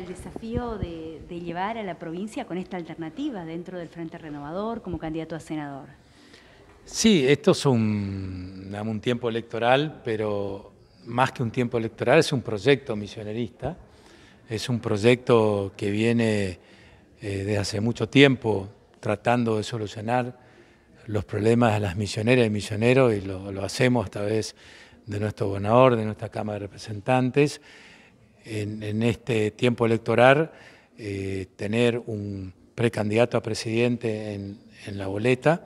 El desafío de, llevar a la provincia con esta alternativa dentro del Frente Renovador como candidato a senador. Sí, esto es un, un tiempo electoral, pero más que un tiempo electoral es un proyecto misionerista, es un proyecto que viene eh, desde hace mucho tiempo tratando de solucionar los problemas de las misioneras y misioneros y lo, lo hacemos a través de nuestro gobernador, de nuestra Cámara de Representantes en, este tiempo electoral eh, tener un precandidato a presidente en, la boleta,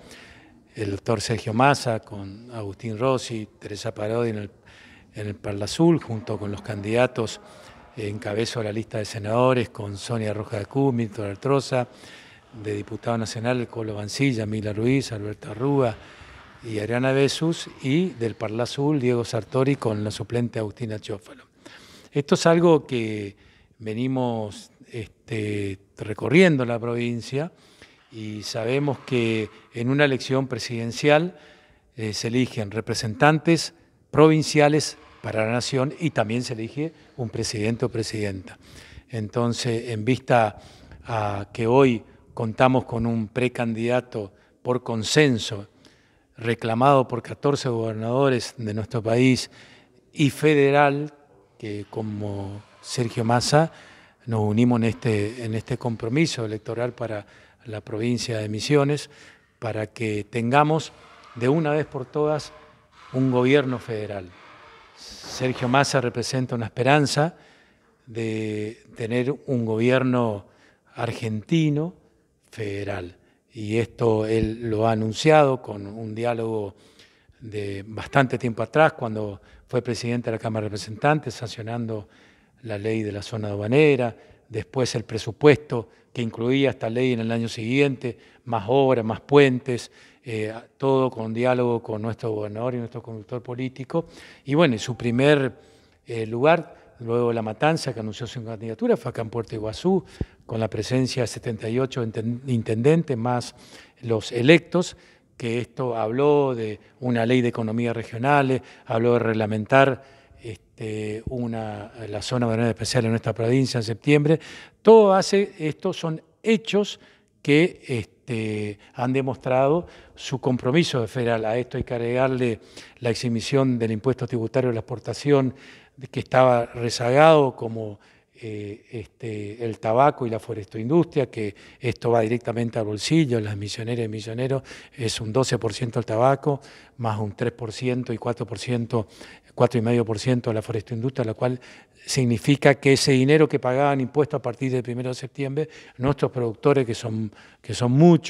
el doctor Sergio Massa con Agustín Rossi, Teresa Parodi en el, Parla Azul, junto con los candidatos eh, cabeza de la lista de senadores con Sonia Roja de Cú, Milton Altroza, de diputado nacional Colo Bancilla, Mila Ruiz, Alberto Arrua y Ariana Besus, y del Parla Azul Diego Sartori con la suplente Agustina Chófalo. Esto es algo que venimos este, recorriendo la provincia y sabemos que en una elección presidencial eh, se eligen representantes provinciales para la nación y también se elige un presidente o presidenta. Entonces, en vista a que hoy contamos con un precandidato por consenso reclamado por 14 gobernadores de nuestro país y federal que como Sergio Massa nos unimos en este, en este compromiso electoral para la provincia de Misiones, para que tengamos de una vez por todas un gobierno federal. Sergio Massa representa una esperanza de tener un gobierno argentino federal. Y esto él lo ha anunciado con un diálogo de bastante tiempo atrás, cuando fue presidente de la Cámara de Representantes, sancionando la ley de la zona aduanera, después el presupuesto que incluía esta ley en el año siguiente, más obras, más puentes, eh, todo con diálogo con nuestro gobernador y nuestro conductor político. Y bueno, en su primer eh, lugar, luego la matanza que anunció su candidatura, fue acá en Puerto Iguazú, con la presencia de 78 intendentes más los electos, que esto habló de una ley de economía regionales, habló de reglamentar este, una, la zona manera especial en nuestra provincia en septiembre. Todo hace esto, son hechos que este, han demostrado su compromiso federal. A esto y cargarle la exhibición del impuesto tributario a la exportación que estaba rezagado como eh, este, el tabaco y la forestoindustria, que esto va directamente al bolsillo, las misioneras y misioneros, es un 12% el tabaco, más un 3% y 4%, 4,5% a la forestoindustria, lo cual significa que ese dinero que pagaban impuestos a partir del 1 de septiembre, nuestros productores, que son, que son muchos,